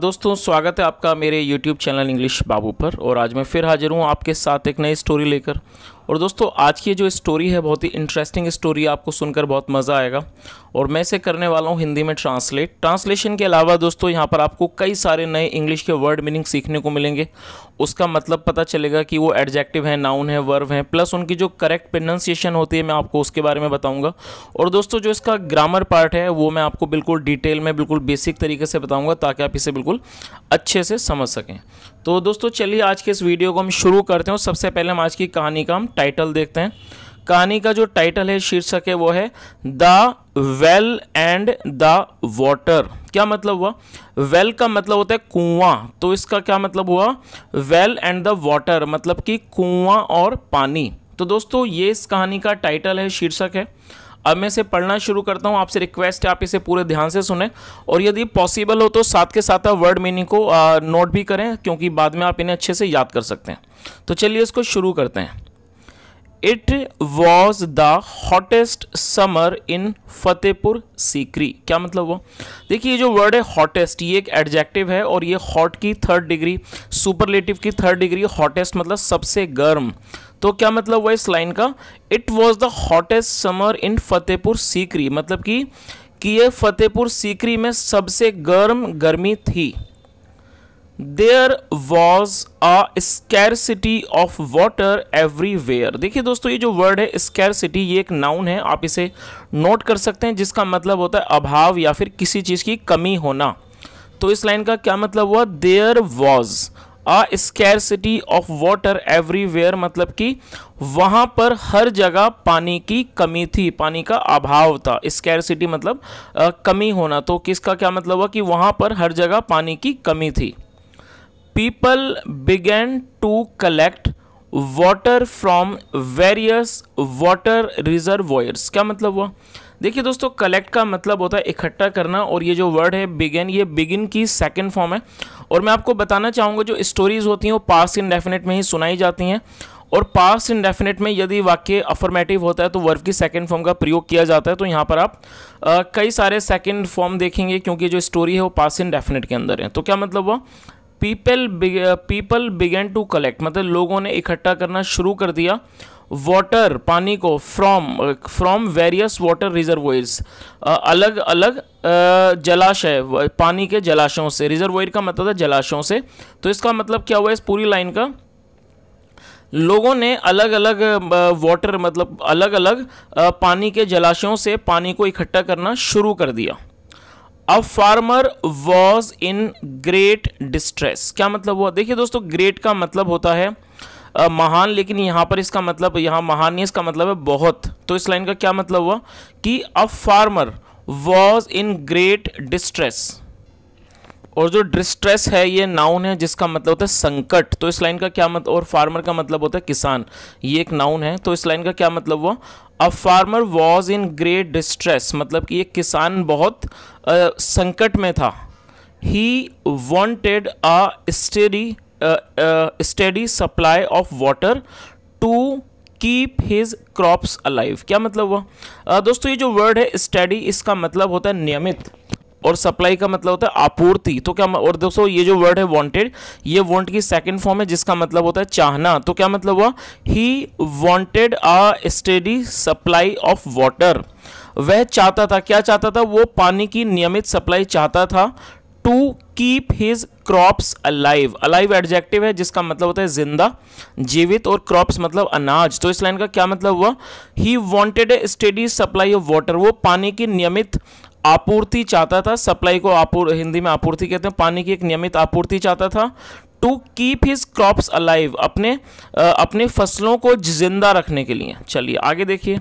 दोस्तों स्वागत है आपका मेरे YouTube चैनल इंग्लिश बाबू पर और आज मैं फिर हाजिर हूँ आपके साथ एक नई स्टोरी लेकर और दोस्तों आज की जो स्टोरी है बहुत ही इंटरेस्टिंग स्टोरी आपको सुनकर बहुत मज़ा आएगा और मैं इसे करने वाला हूँ हिंदी में ट्रांसलेट ट्रांसलेशन के अलावा दोस्तों यहाँ पर आपको कई सारे नए इंग्लिश के वर्ड मीनिंग सीखने को मिलेंगे उसका मतलब पता चलेगा कि वो एडजेक्टिव है नाउन है वर्व है प्लस उनकी जो करेक्ट प्रोनाउंसिएशन होती है मैं आपको उसके बारे में बताऊँगा और दोस्तों जो इसका ग्रामर पार्ट है वो मैं आपको बिल्कुल डिटेल में बिल्कुल बेसिक तरीके से बताऊँगा ताकि आप इसे बिल्कुल अच्छे से समझ सकें तो दोस्तों चलिए आज के इस वीडियो को हम शुरू करते हैं सबसे पहले हम आज की कहानी का हम टाइटल देखते हैं कहानी का जो टाइटल है शीर्षक है वो है the well and the water क्या मतलब हुआ वेल well का मतलब होता है कुआं तो इसका क्या मतलब हुआ वेल एंड द वॉटर मतलब कि कुआं और पानी तो दोस्तों ये इस कहानी का टाइटल है शीर्षक है अब मैं इसे पढ़ना शुरू करता हूँ आपसे रिक्वेस्ट है आप इसे पूरे ध्यान से सुने और यदि पॉसिबल हो तो साथ के साथ आप वर्ड मीनिंग को नोट भी करें क्योंकि बाद में आप इन्हें अच्छे से याद कर सकते हैं तो चलिए इसको शुरू करते हैं it was the hottest summer in Fatehpur Sikri क्या मतलब वो देखिए ये जो वर्ड है हॉटेस्ट ये एक एडजेक्टिव है और ये हॉट की थर्ड डिग्री सुपरलेटिव की थर्ड डिग्री हॉटेस्ट मतलब सबसे गर्म तो क्या मतलब हुआ इस लाइन का it was the hottest summer in Fatehpur Sikri मतलब कि कि ये फतेहपुर सीकरी में सबसे गर्म गर्मी थी there was a scarcity of water everywhere देखिए दोस्तों ये जो वर्ड है स्केर सिटी ये एक नाउन है आप इसे नोट कर सकते हैं जिसका मतलब होता है अभाव या फिर किसी चीज़ की कमी होना तो इस लाइन का क्या मतलब हुआ there was a city of water everywhere मतलब कि वहाँ पर हर जगह पानी की कमी थी पानी का अभाव था स्केर सिटी मतलब आ, कमी होना तो किसका क्या मतलब हुआ कि वहाँ पर हर जगह पानी की कमी थी people began to collect water from various water reservoirs क्या मतलब हुआ देखिए दोस्तों कलेक्ट का मतलब होता है इकट्ठा करना और ये जो वर्ड है बिगेन ये बिगिन की सेकेंड फॉर्म है और मैं आपको बताना चाहूँगा जो स्टोरीज़ होती हैं वो पास्ट इनडेफिनेट में ही सुनाई जाती हैं और पास्ट इनडेफिनेट में यदि वाक्य अफर्मेटिव होता है तो वर्ब की सेकेंड फॉर्म का प्रयोग किया जाता है तो यहाँ पर आप आ, कई सारे सेकेंड फॉर्म देखेंगे क्योंकि जो स्टोरी है वो पास्ट इनडेफिनेट के अंदर है तो क्या मतलब हुआ people people began to collect मतलब लोगों ने इकट्ठा करना शुरू कर दिया वाटर पानी को from from various water reservoirs अलग अलग जलाशय पानी के जलाशयों से रिजर्वोइर का मतलब था जलाशयों से तो इसका मतलब क्या हुआ इस पूरी लाइन का लोगों ने अलग अलग वाटर मतलब अलग अलग पानी के जलाशयों से पानी को इकट्ठा करना शुरू कर दिया a farmer was in great distress क्या मतलब हुआ देखिए दोस्तों ग्रेट का मतलब होता है आ, महान लेकिन यहाँ पर इसका मतलब यहाँ महान इसका मतलब है बहुत तो इस लाइन का क्या मतलब हुआ कि a farmer was in great distress और जो डिस्ट्रेस है ये नाउन है जिसका मतलब होता है संकट तो इस लाइन का क्या मतलब और फार्मर का मतलब होता है किसान ये एक नाउन है तो इस लाइन का क्या मतलब हुआ a farmer was in great distress मतलब कि ये किसान बहुत आ, संकट में था he wanted a steady steady supply of water to keep his crops alive क्या मतलब हुआ uh, दोस्तों ये जो वर्ड है स्टडी इसका मतलब होता है नियमित और सप्लाई का मतलब होता है आपूर्ति तो क्या और दोस्तों ये जो वर्ड है वांटेड ये वांट की सेकंड फॉर्म है जिसका मतलब होता है चाहना तो क्या मतलब हुआ he wanted a steady supply of water वह चाहता था क्या चाहता था वो पानी की नियमित सप्लाई चाहता था to keep his crops alive alive adjective है जिसका मतलब होता है जिंदा जीवित और क्रॉप्स मतलब अनाज तो इस लाइन का क्या मतलब हुआ he wanted a steady supply of water वो पानी की नियमित आपूर्ति चाहता था सप्लाई को आपूर हिंदी में आपूर्ति कहते हैं पानी की एक नियमित आपूर्ति चाहता था to keep his crops alive अपने आ, अपने फसलों को जिंदा रखने के लिए चलिए आगे देखिए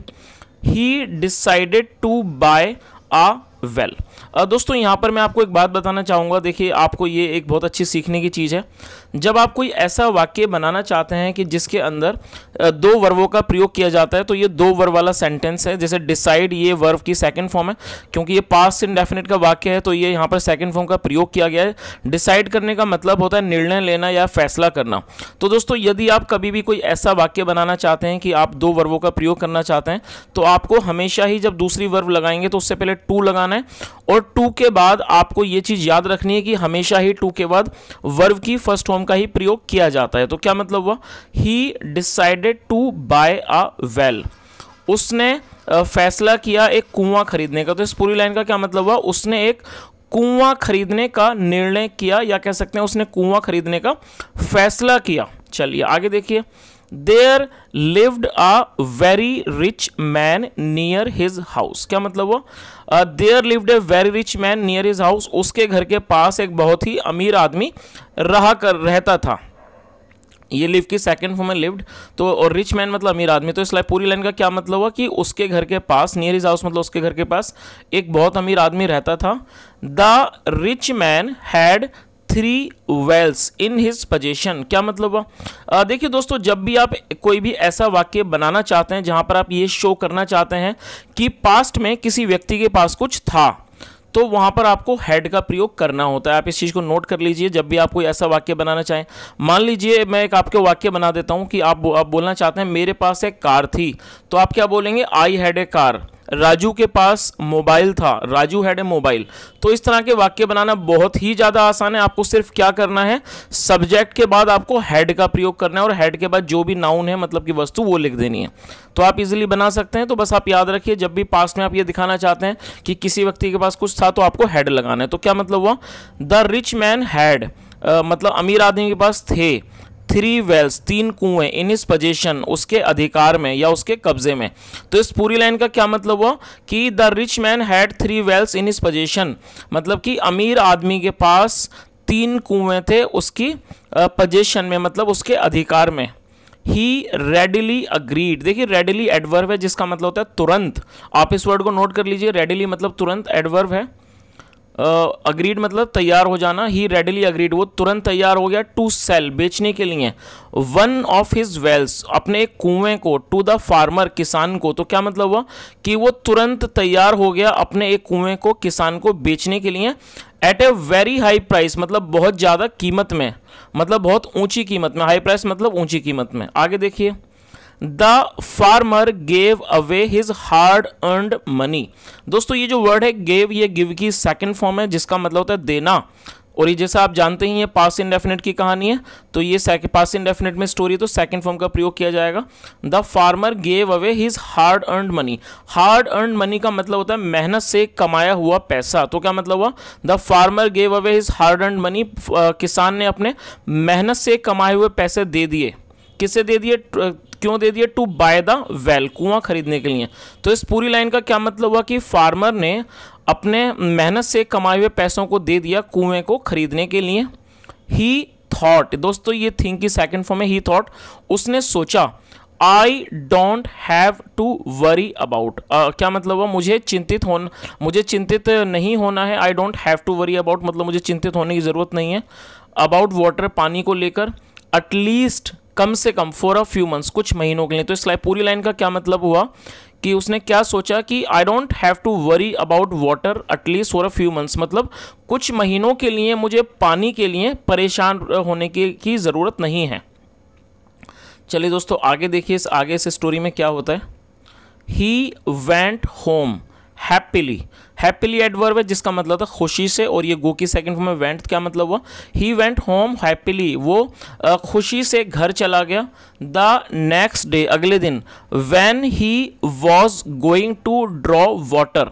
he decided to buy uh well दोस्तों यहाँ पर मैं आपको एक बात बताना चाहूँगा देखिए आपको ये एक बहुत अच्छी सीखने की चीज़ है जब आप कोई ऐसा वाक्य बनाना चाहते हैं कि जिसके अंदर दो वर्वों का प्रयोग किया जाता है तो ये दो वर्व वाला सेंटेंस है जैसे डिसाइड ये वर्व की सेकेंड फॉर्म है क्योंकि ये पास्ट इनडेफिनेट का वाक्य है तो ये यहाँ पर सेकेंड फॉर्म का प्रयोग किया गया है डिसाइड करने का मतलब होता है निर्णय लेना या फैसला करना तो दोस्तों यदि आप कभी भी कोई ऐसा वाक्य बनाना चाहते हैं कि आप दो वर्वों का प्रयोग करना चाहते हैं तो आपको हमेशा ही जब दूसरी वर्व लगाएंगे तो उससे पहले टू लगाना है और टू के बाद आपको ये चीज़ याद रखनी है कि हमेशा ही टू के बाद वर्व की फर्स्ट होम का ही प्रयोग किया जाता है तो क्या मतलब हुआ he decided to buy a well उसने फैसला किया एक कुआं खरीदने का तो इस पूरी लाइन का क्या मतलब हुआ उसने एक कुआं खरीदने का निर्णय किया या कह सकते हैं उसने कुआं खरीदने का फैसला किया चलिए आगे देखिए there lived a very rich man near his house क्या मतलब हुआ there lived a very rich man near his house उसके घर के पास एक बहुत ही अमीर आदमी रहा कर रहता था ये लिव की सेकंड फॉर्म में लिव्ड तो और रिच मैन मतलब अमीर आदमी तो इस लाइन पूरी लाइन का क्या मतलब हुआ कि उसके घर के पास नियर इज हाउस मतलब उसके घर के पास एक बहुत अमीर आदमी रहता था the rich man had three wells in his possession क्या मतलब हुआ देखिए दोस्तों जब भी आप कोई भी ऐसा वाक्य बनाना चाहते हैं जहां पर आप ये शो करना चाहते हैं कि पास्ट में किसी व्यक्ति के पास कुछ था तो वहां पर आपको हेड का प्रयोग करना होता है आप इस चीज़ को नोट कर लीजिए जब भी आप कोई ऐसा वाक्य बनाना चाहें मान लीजिए मैं एक आपके वाक्य बना देता हूं कि आप आप बोलना चाहते हैं मेरे पास एक कार थी तो आप क्या बोलेंगे I had a car Raju के पास मोबाइल था राजू हैड ए मोबाइल तो इस तरह के वाक्य बनाना बहुत ही ज़्यादा आसान है आपको सिर्फ क्या करना है सब्जेक्ट के बाद आपको हैड का प्रयोग करना है और हैड के बाद जो भी नाउन है मतलब की वस्तु वो लिख देनी है तो आप इजिली बना सकते हैं तो बस आप याद रखिए जब भी पास्ट में आप ये दिखाना चाहते हैं कि किसी व्यक्ति के पास कुछ था तो आपको हैड लगाना है तो क्या मतलब हुआ द रिच मैन हैड मतलब अमीर आदमी के पास थे थ्री वेल्स तीन कुएं इन इस पोजेशन उसके अधिकार में या उसके कब्जे में तो इस पूरी लाइन का क्या मतलब हुआ कि the rich man had three wells in his possession मतलब कि अमीर आदमी के पास तीन कुएं थे उसकी पोजिशन में मतलब उसके अधिकार में ही रेडिली अग्रीड देखिए रेडिली एडवर्व है जिसका मतलब होता है तुरंत आप इस वर्ड को नोट कर लीजिए रेडिली मतलब तुरंत एडवर्व है अग्रीड मतलब तैयार हो जाना ही रेडली अग्रीड वो तुरंत तैयार हो गया टू सेल बेचने के लिए वन ऑफ हिज वेल्स अपने एक कुएं को टू द फार्मर किसान को तो क्या मतलब हुआ कि वो तुरंत तैयार हो गया अपने एक कुएं को किसान को बेचने के लिए at a very high price मतलब बहुत ज़्यादा कीमत में मतलब बहुत ऊंची कीमत में हाई प्राइस मतलब ऊंची कीमत में आगे देखिए the farmer gave away his hard earned money दोस्तों ये जो वर्ड है गेव ये गिव की सेकेंड फॉर्म है जिसका मतलब होता है देना और ये जैसा आप जानते ही हैं पास इंडेफिनेट की कहानी है तो ये पास इंडेफिनेट में स्टोरी तो सेकंड फॉर्म का प्रयोग किया जाएगा the farmer gave away his hard earned money hard earned money का मतलब होता है मेहनत से कमाया हुआ पैसा तो क्या मतलब हुआ the farmer gave away his hard earned money किसान ने अपने मेहनत से कमाए हुए पैसे दे दिए किसे दे दिए क्यों दे दिया टू बाय द वेल कुआं खरीदने के लिए तो इस पूरी लाइन का क्या मतलब हुआ कि फार्मर ने अपने मेहनत से कमाए हुए पैसों को दे दिया कुएं को खरीदने के लिए ही थॉट दोस्तों ये थिंक की सेकंड फॉर्म है ही थॉट उसने सोचा I don't have to worry about क्या मतलब हुआ मुझे चिंतित होना मुझे चिंतित नहीं होना है I don't have to worry about मतलब मुझे चिंतित होने की ज़रूरत नहीं है अबाउट वाटर पानी को लेकर एटलीस्ट कम से कम फॉर अ फ्यू मंथ्स कुछ महीनों के लिए तो इस लाइन पूरी लाइन का क्या मतलब हुआ कि उसने क्या सोचा कि I don't have to worry about water at least for a few months मतलब कुछ महीनों के लिए मुझे पानी के लिए परेशान होने की, की ज़रूरत नहीं है चलिए दोस्तों आगे देखिए इस आगे से स्टोरी में क्या होता है he went home happily happily adverb है जिसका मतलब था खुशी से और ये गो की सेकंड फॉर्म में वेंट क्या मतलब हुआ ही वेंट होम हैप्पीली वो खुशी से घर चला गया द नेक्स्ट डे अगले दिन when he was going to draw water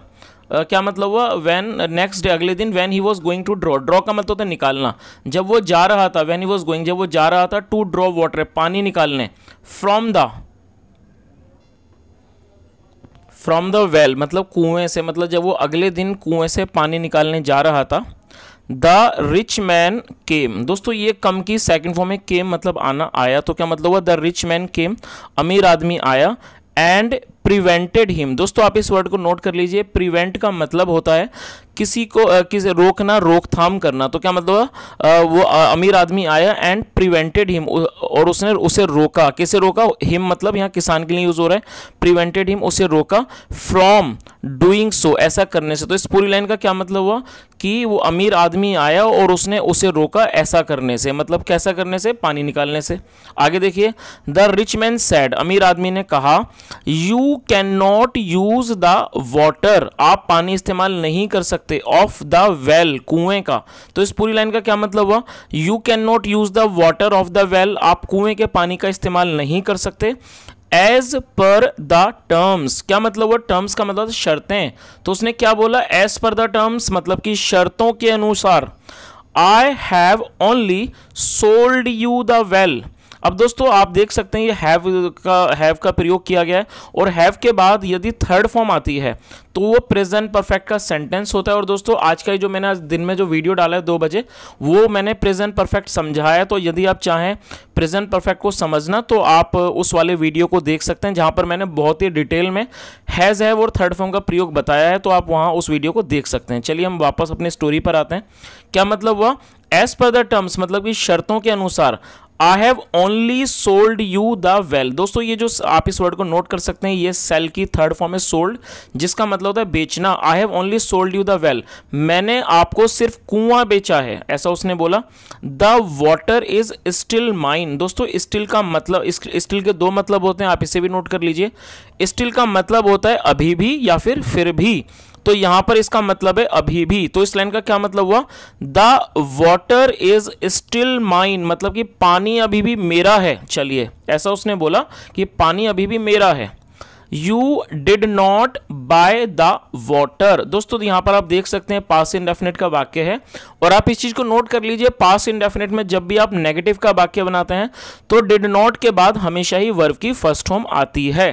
Uh, क्या मतलब हुआ वैन नेक्स्ट डे अगले दिन when he was going to draw draw का मतलब था निकालना जब वो जा रहा था वैन ही वॉज गोइंग जब वो जा रहा था टू ड्रॉ वाटर पानी निकालने from the from the well मतलब कुएं से मतलब जब वो अगले दिन कुएं से पानी निकालने जा रहा था द रिच मैन केम दोस्तों ये कम की सेकेंड फॉर्म में केम मतलब आना आया तो क्या मतलब हुआ द रिच मैन केम अमीर आदमी आया एंड प्रिवेंटेड हिम दोस्तों आप इस वर्ड को नोट कर लीजिए प्रिवेंट का मतलब होता है किसी को किसी रोकना रोकथाम करना तो क्या मतलब वो अमीर आदमी आया एंड प्रिवेंटेड हिम और उसने उसे रोका किसे रोका हिम मतलब यहाँ किसान के लिए यूज़ हो रहा है प्रिवेंटेड हिम उसे रोका फ्रॉम डूइंग सो ऐसा करने से तो इस पूरी लाइन का क्या मतलब हुआ कि वो अमीर आदमी आया और उसने उसे रोका ऐसा करने से मतलब कैसा करने से पानी निकालने से आगे देखिए द रिच मैन सैड अमीर आदमी ने कहा you can not use the water आप पानी इस्तेमाल नहीं कर सकते ऑफ द वेल कुएं का तो इस पूरी लाइन का क्या मतलब हुआ you can not use the water of the well आप कुएं के पानी का इस्तेमाल नहीं कर सकते एज पर द टर्म्स क्या मतलब हुआ टर्म्स का मतलब शर्तें तो उसने क्या बोला एज पर द टर्म्स मतलब कि शर्तों के अनुसार I have only sold you the well अब दोस्तों आप देख सकते हैं ये हैव का हैव का प्रयोग किया गया है और हैव के बाद यदि थर्ड फॉर्म आती है तो वो प्रेजेंट परफेक्ट का सेंटेंस होता है और दोस्तों आज का ही जो मैंने आज दिन में जो वीडियो डाला है दो बजे वो मैंने प्रेजेंट परफेक्ट समझाया तो यदि आप चाहें प्रेजेंट परफेक्ट को समझना तो आप उस वाले वीडियो को देख सकते हैं जहाँ पर मैंने बहुत ही डिटेल में हैज़ हैव और थर्ड फॉर्म का प्रयोग बताया है तो आप वहाँ उस वीडियो को देख सकते हैं चलिए हम वापस अपनी स्टोरी पर आते हैं क्या मतलब हुआ एज पर द टर्म्स मतलब कि शर्तों के अनुसार I have only sold you the well दोस्तों ये जो आप इस वर्ड को नोट कर सकते हैं ये सेल की थर्ड फॉर्म है सोल्ड जिसका मतलब होता है बेचना I have only sold you the well मैंने आपको सिर्फ कुआं बेचा है ऐसा उसने बोला the water is still mine दोस्तों स्टिल का मतलब स्टिल के दो मतलब होते हैं आप इसे भी नोट कर लीजिए स्टिल का मतलब होता है अभी भी या फिर फिर भी तो यहां पर इसका मतलब है अभी भी तो इस लाइन का क्या मतलब हुआ the water is still mine मतलब कि पानी अभी भी मेरा है चलिए ऐसा उसने बोला कि पानी अभी भी मेरा है you did not buy the water. दोस्तों यहां पर आप देख सकते हैं पास इंडेफिनेट का वाक्य है और आप इस चीज़ को नोट कर लीजिए पास इंडेफिनेट में जब भी आप नेगेटिव का वाक्य बनाते हैं तो डिड नॉट के बाद हमेशा ही वर्ब की फर्स्ट होम आती है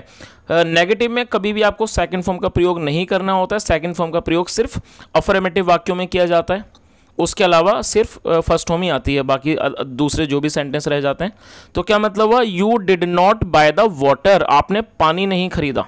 नेगेटिव में कभी भी आपको सेकंड फॉर्म का प्रयोग नहीं करना होता है सेकंड फॉर्म का प्रयोग सिर्फ अफर्मेटिव वाक्यों में किया जाता है उसके अलावा सिर्फ फर्स्ट होम ही आती है बाकी दूसरे जो भी सेंटेंस रह जाते हैं तो क्या मतलब हुआ you did not buy the water आपने पानी नहीं खरीदा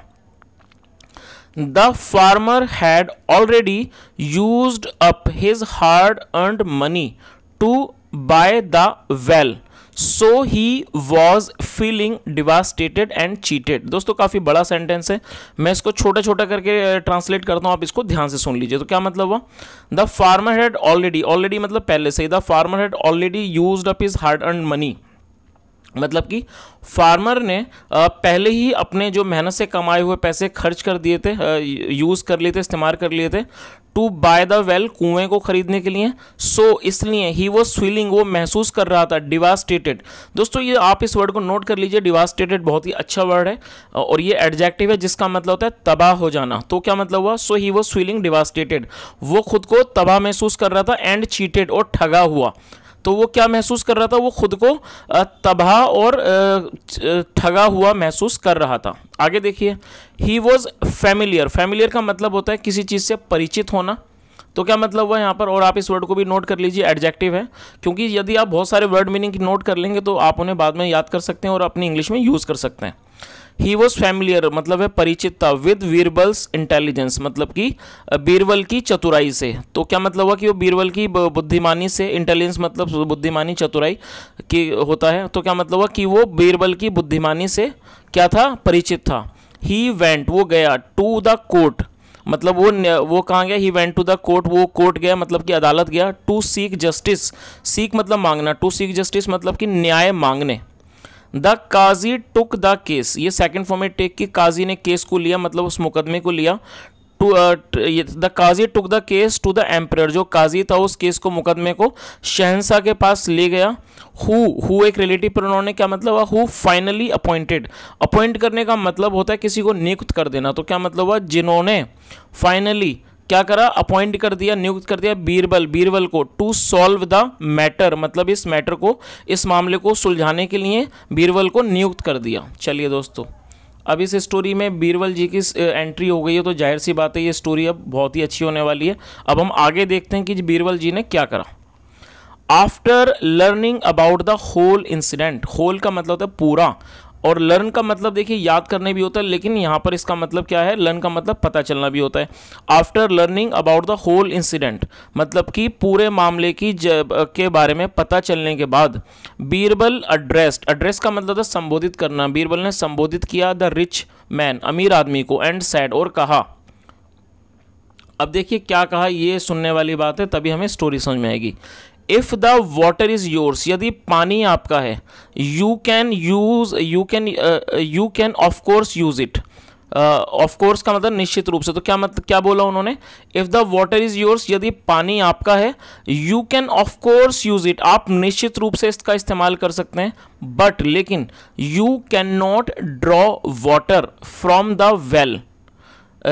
the farmer had already use up his hard earned money to buy the well so he was feeling devastated and cheated दोस्तों काफ़ी बड़ा सेंटेंस है मैं इसको छोटा छोटा करके ट्रांसलेट करता हूँ आप इसको ध्यान से सुन लीजिए तो क्या मतलब हुआ the farmer had already already मतलब पहले से ही the farmer had already use up his hard earn money मतलब कि फार्मर ने पहले ही अपने जो मेहनत से कमाए हुए पैसे खर्च कर दिए थे यूज़ कर लिए थे इस्तेमाल कर लिए थे टू बाय द वेल कुएं को खरीदने के लिए सो so, इसलिए ही वो स्विलिंग वो महसूस कर रहा था डिवास्टेटेड दोस्तों ये आप इस वर्ड को नोट कर लीजिए डिवास्टेटेड बहुत ही अच्छा वर्ड है और ये एडजेक्टिव है जिसका मतलब होता है तबाह हो जाना तो क्या मतलब हुआ सो ही वो स्विलिंग डिवास्टेटेड वो खुद को तबाह महसूस कर रहा था एंड चीटेड और ठगा हुआ तो वो क्या महसूस कर रहा था वो खुद को तबाह और ठगा हुआ महसूस कर रहा था आगे देखिए ही वॉज फैमिलियर फैमिलियर का मतलब होता है किसी चीज़ से परिचित होना तो क्या मतलब हुआ यहाँ पर और आप इस वर्ड को भी नोट कर लीजिए एडजेक्टिव है क्योंकि यदि आप बहुत सारे वर्ड मीनिंग नोट कर लेंगे तो आप उन्हें बाद में याद कर सकते हैं और अपनी इंग्लिश में यूज़ कर सकते हैं ही वॉज फैमिलियर मतलब है परिचित था विद बीरबल्स इंटेलिजेंस मतलब कि बीरबल की चतुराई से तो क्या मतलब हुआ कि वो बीरबल की बुद्धिमानी से इंटेलिजेंस मतलब बुद्धिमानी चतुराई की होता है तो क्या मतलब हुआ कि वो बीरबल की बुद्धिमानी से क्या था परिचित था ही वेंट वो गया टू द कोर्ट मतलब वो वो कहाँ गया he went to the court वो कोर्ट गया मतलब कि अदालत गया टू सीक जस्टिस सीक मतलब मांगना टू सीक जस्टिस मतलब कि न्याय मांगने the qazi took the case ये सेकेंड फॉर्म में टेक की काजी ने केस को लिया मतलब उस मुकदमे को लिया to the qazi took the case to the emperor जो काजी था उस केस को मुकदमे को शहनशाह के पास ले गया हु हु एक रिलेटिव पर उन्होंने क्या मतलब हुआ हु फाइनली अपॉइंटेड अपॉइंट करने का मतलब होता है किसी को नियुक्त कर देना तो क्या मतलब हुआ जिन्होंने फाइनली क्या करा अपॉइंट कर दिया नियुक्त कर दिया बीरबल बीरबल को टू सॉल्व द मैटर मतलब इस मैटर को इस मामले को सुलझाने के लिए बीरबल को नियुक्त कर दिया चलिए दोस्तों अब इस स्टोरी में बीरबल जी की एंट्री हो गई है तो जाहिर सी बात है ये स्टोरी अब बहुत ही अच्छी होने वाली है अब हम आगे देखते हैं कि बीरबल जी ने क्या करा after learning about the whole incident whole का मतलब होता है पूरा और लर्न का मतलब देखिए याद करने भी होता है लेकिन यहाँ पर इसका मतलब क्या है लर्न का मतलब पता चलना भी होता है after learning about the whole incident मतलब कि पूरे मामले की के बारे में पता चलने के बाद बीरबल अड्रेस्ड अड्रेस का मतलब था संबोधित करना बीरबल ने संबोधित किया द रिच मैन अमीर आदमी को एंड सैड और कहा अब देखिए क्या कहा ये सुनने वाली बात है तभी हमें स्टोरी समझ में आएगी if the water is yours यदि पानी आपका है you can use you can you can of course use it of course का मतलब निश्चित रूप से तो क्या मतलब क्या बोला उन्होंने if the water is yours यदि पानी आपका है you can of course use it आप निश्चित रूप से इसका इस्तेमाल कर सकते हैं बट लेकिन you can not draw water from the well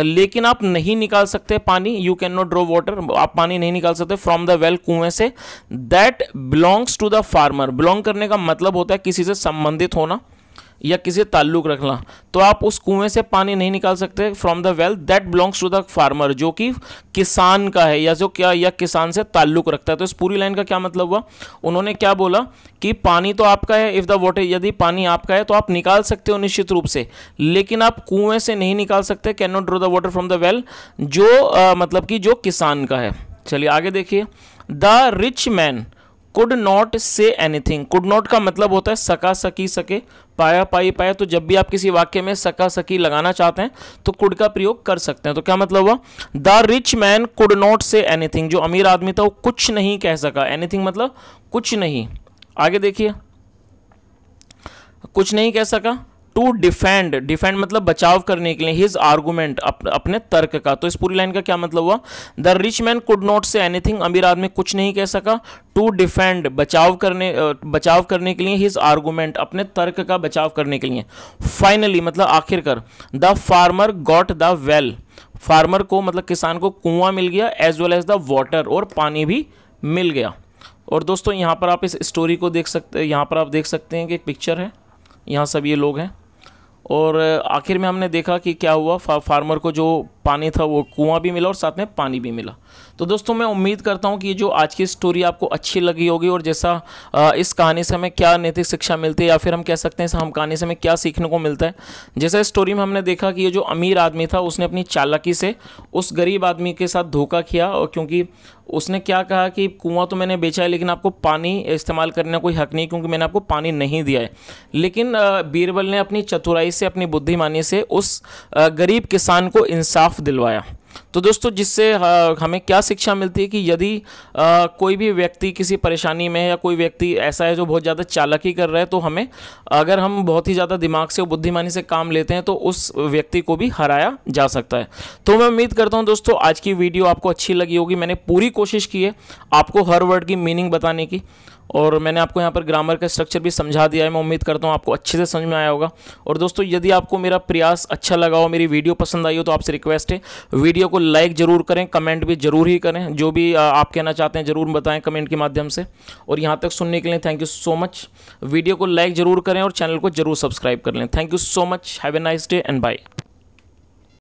लेकिन आप नहीं निकाल सकते पानी you can not draw water आप पानी नहीं निकाल सकते फ्रॉम द वेल कुएं से that belongs to the farmer belong करने का मतलब होता है किसी से संबंधित होना या किसी ताल्लुक रखना तो आप उस कुएं से पानी नहीं निकाल सकते from the well that belongs to the farmer जो कि किसान का है या जो क्या या किसान से ताल्लुक रखता है तो इस पूरी लाइन का क्या मतलब हुआ उन्होंने क्या बोला कि पानी तो आपका है इफ़ द वॉटर यदि पानी आपका है तो आप निकाल सकते हो निश्चित रूप से लेकिन आप कुएं से नहीं निकाल सकते can not draw the water from the well जो आ, मतलब कि जो किसान का है चलिए आगे देखिए the rich man could not say anything could not का मतलब होता है सका सकी सके पाया पाई पाया तो जब भी आप किसी वाक्य में सका सकी लगाना चाहते हैं तो कुड का प्रयोग कर सकते हैं तो क्या मतलब हुआ the rich man could not say anything जो अमीर आदमी था वो कुछ नहीं कह सका एनीथिंग मतलब कुछ नहीं आगे देखिए कुछ नहीं कह सका टू डिफेंड डिफेंड मतलब बचाव करने के लिए हिज आर्गूमेंट अप, अपने तर्क का तो इस पूरी लाइन का क्या मतलब हुआ the rich man could not say anything अमीर आदमी कुछ नहीं कह सका टू डिफेंड बचाव करने बचाव करने के लिए हिज आर्गूमेंट अपने तर्क का बचाव करने के लिए फाइनली मतलब आखिरकार the farmer got the well farmer को मतलब किसान को कुआं मिल गया as well as the water और पानी भी मिल गया और दोस्तों यहाँ पर आप इस स्टोरी को देख सकते यहाँ पर आप देख सकते हैं कि एक पिक्चर है यहाँ सब ये लोग हैं और आखिर में हमने देखा कि क्या हुआ फार्मर को जो पानी था वो कुआं भी मिला और साथ में पानी भी मिला तो दोस्तों मैं उम्मीद करता हूं कि जो आज की स्टोरी आपको अच्छी लगी होगी और जैसा इस कहानी से हमें क्या नैतिक शिक्षा मिलती है या फिर हम कह सकते हैं हम कहानी से हमें क्या सीखने को मिलता है इस स्टोरी में हमने देखा कि ये जो अमीर आदमी था उसने अपनी चालाकी से उस गरीब आदमी के साथ धोखा किया और क्योंकि उसने क्या कहा कि कुआं तो मैंने बेचा है लेकिन आपको पानी इस्तेमाल करने का कोई हक नहीं क्योंकि मैंने आपको पानी नहीं दिया है लेकिन बीरबल ने अपनी चतुराई से अपनी बुद्धिमानी से उस गरीब किसान को इंसाफ खिलाफ दिलवाया तो दोस्तों जिससे हमें क्या शिक्षा मिलती है कि यदि कोई भी व्यक्ति किसी परेशानी में है या कोई व्यक्ति ऐसा है जो बहुत ज़्यादा चालाकी कर रहा है तो हमें अगर हम बहुत ही ज़्यादा दिमाग से बुद्धिमानी से काम लेते हैं तो उस व्यक्ति को भी हराया जा सकता है तो मैं उम्मीद करता हूँ दोस्तों आज की वीडियो आपको अच्छी लगी होगी मैंने पूरी कोशिश की है आपको हर वर्ड की मीनिंग बताने की और मैंने आपको यहाँ पर ग्रामर का स्ट्रक्चर भी समझा दिया है मैं उम्मीद करता हूँ आपको अच्छे से समझ में आया होगा और दोस्तों यदि आपको मेरा प्रयास अच्छा लगा हो मेरी वीडियो पसंद आई हो तो आपसे रिक्वेस्ट है वीडियो को लाइक ज़रूर करें कमेंट भी ज़रूर ही करें जो भी आप कहना चाहते हैं ज़रूर बताएं कमेंट के माध्यम से और यहाँ तक सुनने के लिए thank you so much video को लाइक ज़रूर करें और चैनल को ज़रूर सब्सक्राइब कर लें thank you so much have a nice day and bye